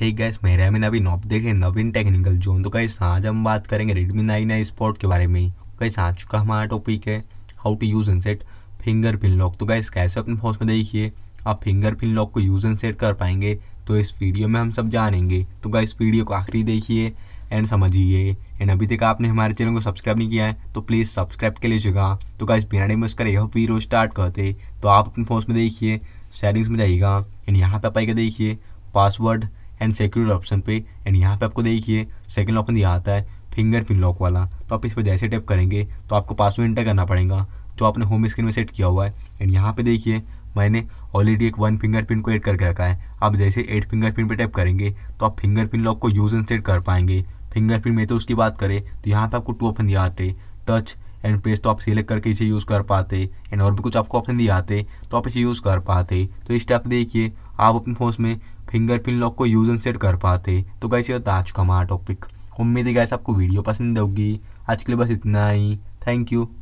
हे gas मेरा है नवीन आप देखें नवीन टेक्निकल जोन तो कैसे आज हम बात करेंगे रेडमी नाइन आई स्पॉट के बारे में कैसे तो आ चुका हमारा टॉपिक है how to use and set finger pin lock तो गैस कैसे अपने फोन में देखिए आप फिंगर पिन लॉक को यूज़ एंड सेट कर पाएंगे तो इस वीडियो में हम सब जानेंगे तो इस वीडियो को आखिरी देखिए एंड समझिए एंड अभी तक आपने हमारे चैनल को सब्सक्राइब नहीं किया है तो प्लीज़ सब्सक्राइब कर लीजिएगा तो इस बिना में वेस्ट यह वीडियो स्टार्ट करते तो आप अपने फोन में देखिए सेटिंग्स में जाइएगा एंड यहाँ पे आप देखिए पासवर्ड एंड सिक्योर ऑप्शन पे एंड यहाँ पे आपको देखिए सेकंड ऑप्शन यहाँ आता है फिंगर पिन लॉक वाला तो आप इस पर जैसे टैप करेंगे तो आपको पासवर्ड इंटर करना पड़ेगा जो आपने होम स्क्रीन में सेट किया हुआ है एंड यहाँ पे देखिए मैंने ऑलरेडी एक वन फिंगर को ऐड करके रखा है आप जैसे एट फिंगर पिन पर टैप करेंगे तो आप फिंगर लॉक को यूज एंड सेट कर पाएंगे फिंगर में तो उसकी बात करें तो यहाँ पर आपको टू ऑप्शन दिया आते टच एंड पेस्ट तो आप सिलेक्ट करके इसे यूज़ कर पाते एंड और भी कुछ आपको ऑप्शन दिए आते तो आप इसे यूज़ कर पाते तो इस टाइप देखिए आप अपने फ़ोन में फिंगरप्रिंट लॉक को यूज़ एंड सेट कर पाते तो कैसे होता आज का हमारा टॉपिक उम्मीद है गैस आपको वीडियो पसंद होगी आज के लिए बस इतना ही थैंक यू